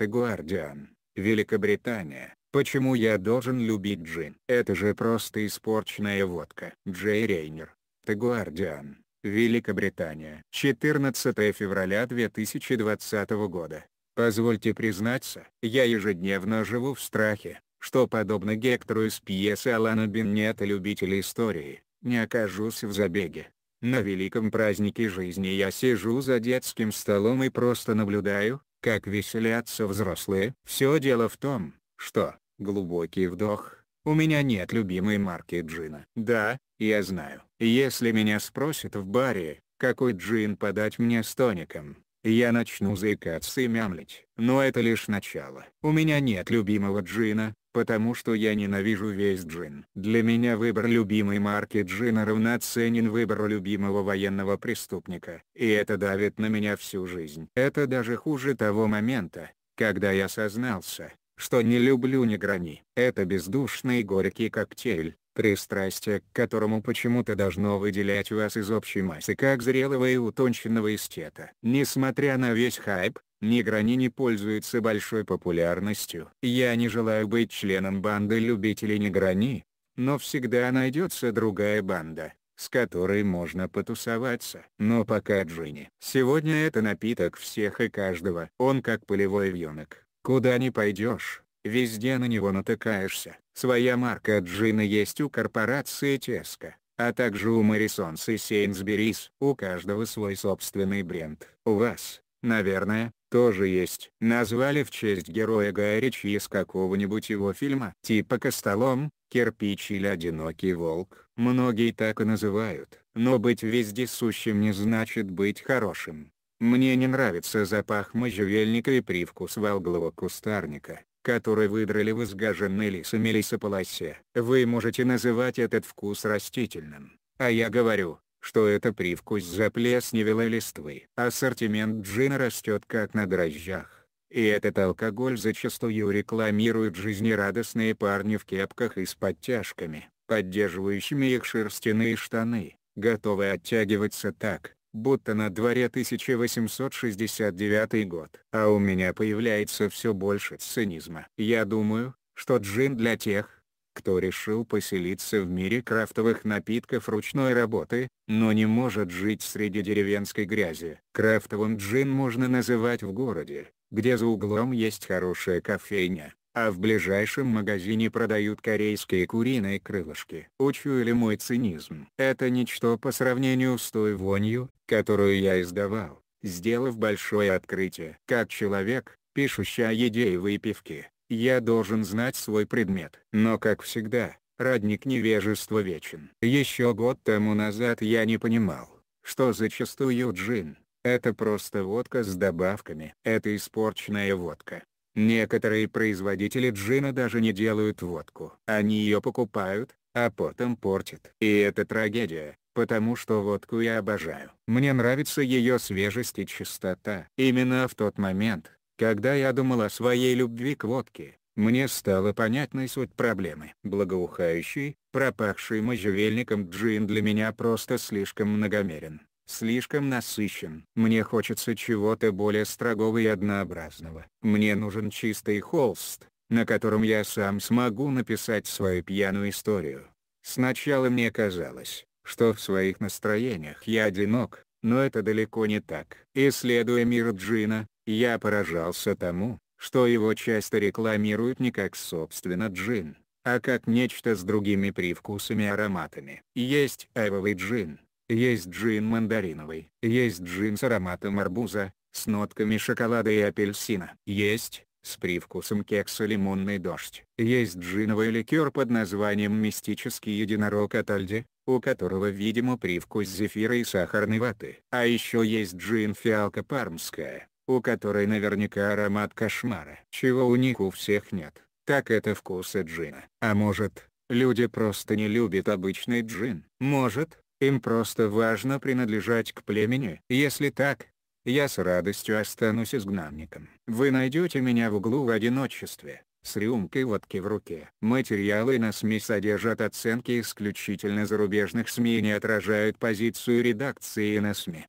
The Guardian, Великобритания. Почему я должен любить джин? Это же просто испорченная водка. Джей Рейнер. The Guardian. Великобритания. 14 февраля 2020 года. Позвольте признаться, я ежедневно живу в страхе, что подобно Гектору из пьесы Алана Беннета «Любители истории», не окажусь в забеге. На великом празднике жизни я сижу за детским столом и просто наблюдаю, как веселятся взрослые. Все дело в том, что, глубокий вдох, у меня нет любимой марки джина. Да, я знаю. Если меня спросят в баре, какой джин подать мне с тоником, я начну заикаться и мямлить. Но это лишь начало. У меня нет любимого джина, потому что я ненавижу весь джин. Для меня выбор любимой марки джина равноценен выбору любимого военного преступника. И это давит на меня всю жизнь. Это даже хуже того момента, когда я сознался, что не люблю ни грани. Это бездушный горький коктейль, пристрастие к которому почему-то должно выделять вас из общей массы как зрелого и утонченного эстета. Несмотря на весь хайп, Неграни не пользуется большой популярностью. Я не желаю быть членом банды любителей Неграни, но всегда найдется другая банда, с которой можно потусоваться. Но пока Джинни. Сегодня это напиток всех и каждого. Он как полевой вьенок. Куда не пойдешь, Везде на него натыкаешься. Своя марка джина есть у корпорации Tesco, а также у Morrisons и Sainsbury's. У каждого свой собственный бренд. У вас, наверное, тоже есть. Назвали в честь героя Гая Ричи из какого-нибудь его фильма. Типа «Костолом», «Кирпич» или «Одинокий волк». Многие так и называют. Но быть вездесущим не значит быть хорошим. Мне не нравится запах можжевельника и привкус волглого кустарника который выдрали в изгаженной лисами или Вы можете называть этот вкус растительным, а я говорю, что это привкус заплесневелой листвы. Ассортимент джина растет как на дрожжах. И этот алкоголь зачастую рекламируют жизнерадостные парни в кепках и с подтяжками, поддерживающими их шерстяные штаны, готовые оттягиваться так, будто на дворе 1869 год. А у меня появляется все больше цинизма. Я думаю, что джин для тех, кто решил поселиться в мире крафтовых напитков ручной работы, но не может жить среди деревенской грязи. Крафтовым джин можно называть в городе, где за углом есть хорошая кофейня, а в ближайшем магазине продают корейские куриные крылышки. Учуяли мой цинизм. Это ничто по сравнению с той вонью, которую я издавал, сделав большое открытие. Как человек, пишущий о еде и выпивке, я должен знать свой предмет. Но как всегда, родник невежества вечен. Еще год тому назад я не понимал, что зачастую джин – это просто водка с добавками. Это испорченная водка. Некоторые производители джина даже не делают водку. Они ее покупают, а потом портят. И это трагедия, потому что водку я обожаю. Мне нравится ее свежесть и чистота. Именно в тот момент, когда я думал о своей любви к водке, мне стало понятной суть проблемы. Благоухающий, пропахший можжевельником джин для меня просто слишком многомерен слишком насыщен. Мне хочется чего-то более строгого и однообразного. Мне нужен чистый холст, на котором я сам смогу написать свою пьяную историю. Сначала мне казалось, что в своих настроениях я одинок, но это далеко не так. Исследуя мир Джина, я поражался тому, что его часто рекламируют не как собственно джин, а как нечто с другими привкусами и ароматами. Есть айвовый джин, есть джин мандариновый. Есть джин с ароматом арбуза, с нотками шоколада и апельсина. Есть, с привкусом кекса лимонный дождь. Есть джиновый ликер под названием «Мистический единорог от Альди», у которого видимо привкус зефира и сахарной ваты. А еще есть джин «Фиалка пармская», у которой наверняка аромат кошмара. Чего у них у всех нет, так это вкусы джина. А может, люди просто не любят обычный джин. Может, им просто важно принадлежать к племени. Если так, я с радостью останусь изгнанником. Вы найдете меня в углу в одиночестве, с рюмкой водки в руке. Материалы на СМИ содержат оценки исключительно зарубежных СМИ и не отражают позицию редакции на СМИ.